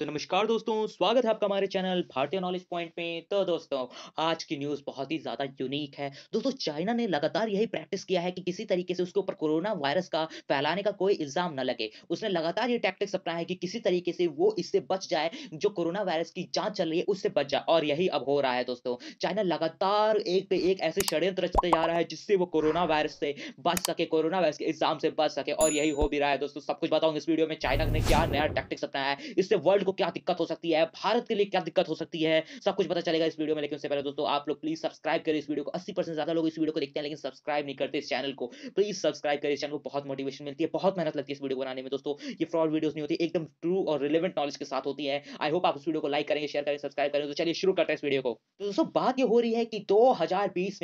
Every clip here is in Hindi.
तो नमस्कार दोस्तों स्वागत है आपका हमारे चैनल भारतीय नॉलेज पॉइंट में तो दोस्तों आज की न्यूज़ बहुत ही ज़्यादा यूनिक है दोस्तों चाइना ने लगातार यही प्रैक्टिस किया है कि किसी तरीके से उसके ऊपर कोरोना वायरस का फैलाने का कोई इल्ज़ाम न लगे उसने लगातार ये टैक्टिक्स अपनाया है कि किसी तरीके से वो इससे बच जाए जो कोरोना वायरस की जाँच चल रही है उससे बच जाए और यही अब हो रहा है दोस्तों चाइना लगातार एक पे एक ऐसे षड्यंत्र रचते जा रहा है जिससे वो कोरोना वायरस से बच सके कोरोना वायरस के इल्ज़ाम से बच सके और यही हो भी रहा है दोस्तों सब कुछ बताऊंगा इस वीडियो में चाइना ने क्या नया टैक्टिक्स अपनाया है इससे वर्ल्ड गवर्नमेंट को क्या दिक्कत हो सकती है भारत के लिए क्या दिक्कत हो सकती है सब कुछ पता चलेगा इस वीडियो में लेकिन उससे पहले दोस्तों आप लोग प्लीज सब्सक्राइब करें इस वीडियो को अस्सी परसेंट ज्यादा लोग इस वीडियो को देखते हैं लेकिन सब्सक्राइब नहीं करते इस चैनल को प्लीज सब्सक्राइब करें इस चैनल को बहुत मोटिवेशन मिलती है बहुत मेहनत लगती है इस वीडियो बनाने में दोस्तों ये फ्रॉड वीडियो नहीं होती एकदम ट्रू और रिलेवेंट नॉलेज के साथ होती है आई होप आप इस वीडियो को लाइक करेंगे शेयर करें सब्सक्राइब करें तो चलिए शुरू करते हैं इस वीडियो को तो दोस्तों बात यह हो रही है कि दो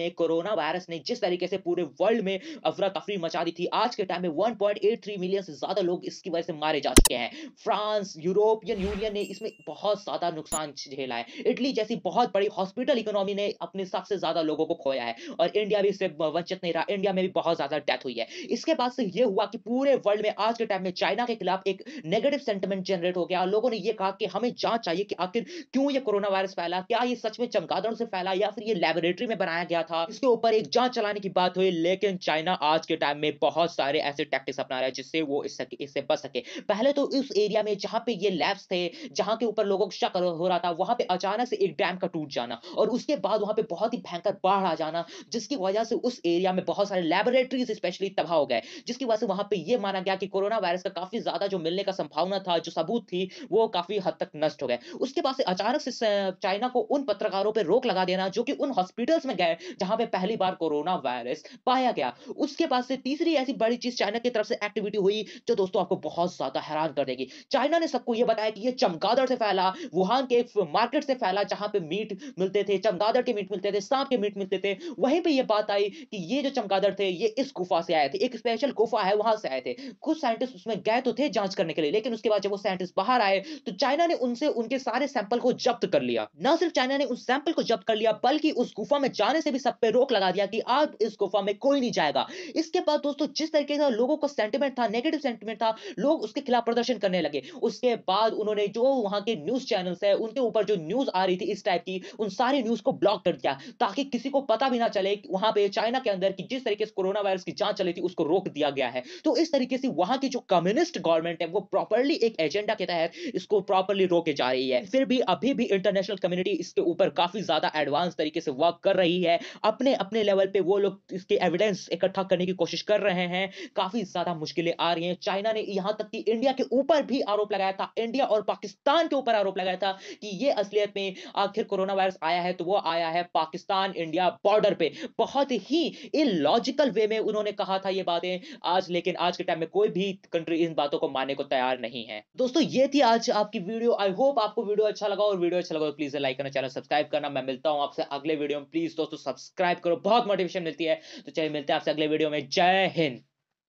में कोरोना वायरस ने जिस तरीके से पूरे वर्ल्ड में अफरा तफरी मचा दी थी आज के टाइम में 1.83 मिलियन से ज्यादा लोग इसकी वजह से मारे जा चुके हैं फ्रांस यूरोपियन यूनियन ने इसमें बहुत ज्यादा नुकसान झेला है इटली जैसी बहुत बड़ी हॉस्पिटल इकोनॉमी ने अपने सबसे ज्यादा लोगों को खोया है और इंडिया भी इससे वंचित नहीं रहा इंडिया में भी बहुत ज्यादा डेथ हुई है इसके बाद से ये हुआ कि पूरे वर्ल्ड में आज के टाइम में चाइना के खिलाफ एक नेगेटिव सेंटिमेंट जनरेट हो गया और लोगों ने यह कहा कि हमें जांच चाहिए कि आखिर क्यों ये कोरोना वायरस फैला क्या ये सच में चमगादड़ों से फैला या फिर ये लेबोरेटरी में बनाया गया था इसके ऊपर एक जांच चलाने की बात हुई लेकिन चाइना आज के टाइम में बहुत सारे ऐसे टैक्टिक्स अपना रहा है जिससे वो इससे बच सके पहले तो उस एरिया में जहां पे ये लैब्स थे पे जहां के ऊपर लोगों को शक हो रहा था वहां पे अचानक से एक डैम का टूट जाना और उसके बाद वहां पे बहुत ही भयंकर बाढ़ आ जाना जिसकी वजह से उस एरिया में बहुत सारे लेबोरेटरीज स्पेशली तबाह हो गए जिसकी वजह से वहां पर यह माना गया कि कोरोना वायरस का काफी ज्यादा जो मिलने का संभावना था जो सबूत थी वो काफी हद तक नष्ट हो गए उसके बाद से अचानक से चाइना को उन पत्रकारों पर रोक लगा देना जो कि उन हॉस्पिटल्स में गए जहां पे पहली बार कोरोना वायरस पाया गया उसके बाद से तीसरी ऐसी बड़ी चीज चाइना की तरफ से एक्टिविटी हुई जो दोस्तों आपको बहुत ज्यादा हैरान कर देगी चाइना ने सबको यह बताया कि से चमगादड़ से फैला वुहान के मार्केट से फैला जहां पे मीट मिलते थे चमगादड़ के मीट मिलते थे सांप के मीट मिलते थे वहीं पे ये बात आई कि ये जो चमगादड़ थे ये इस गुफा से आए थे एक स्पेशल गुफा है वहां से आए थे कुछ साइंटिस्ट उसमें गए तो थे जांच करने के लिए लेकिन उसके बाद जब वो साइंटिस्ट बाहर आए तो चाइना ने उनसे उनके सारे सैंपल को जब्त कर लिया न सिर्फ चाइना ने उस सैंपल को जब्त कर लिया बल्कि उस गुफा में जाने से भी सब पे रोक लगा दिया कि आप इस गुफा में कोई नहीं जाएगा इसके बाद दोस्तों जिस तरीके का लोगों का सेंटिमेंट था नेगेटिव सेंटिमेंट था लोग उसके खिलाफ प्रदर्शन करने लगे उसके बाद उन्होंने उन्होंने जो वहां के न्यूज चैनल्स है उनके ऊपर जो न्यूज आ रही थी इस टाइप की उन सारे न्यूज को ब्लॉक कर दिया ताकि किसी को पता भी ना चले वहां पे चाइना के अंदर की जिस तरीके से कोरोना वायरस की जांच चली थी उसको रोक दिया गया है तो इस तरीके से वहां की जो कम्युनिस्ट गवर्नमेंट है वो प्रॉपरली एक एजेंडा के तहत इसको प्रॉपरली रोके जा रही है फिर भी अभी भी इंटरनेशनल कम्युनिटी इसके ऊपर काफी ज्यादा एडवांस तरीके से वर्क कर रही है अपने अपने लेवल पे वो लोग इसके एविडेंस इकट्ठा करने की कोशिश कर रहे हैं काफी ज्यादा मुश्किलें आ रही हैं चाइना ने यहां तक कि इंडिया के ऊपर भी आरोप लगाया था इंडिया और पाकिस्तान के ऊपर आरोप लगाया था कि ये असलियत में आखिर कोरोना वायरस आया है तो वो आया है पाकिस्तान इंडिया बॉर्डर पे बहुत ही इलॉजिकल वे में उन्होंने कहा था ये बातें आज लेकिन आज के टाइम में कोई भी कंट्री इन बातों को मानने को तैयार नहीं है दोस्तों ये थी आज आपकी वीडियो आई होप आपको वीडियो अच्छा लगा और वीडियो अच्छा लगा तो प्लीज लाइक करना चैनल सब्सक्राइब करना मैं मिलता हूं आपसे अगले वीडियो में प्लीज दोस्तों सब्सक्राइब करो बहुत मोटिवेशन मिलती है तो चलिए मिलते हैं आपसे अगले वीडियो में जय हिंद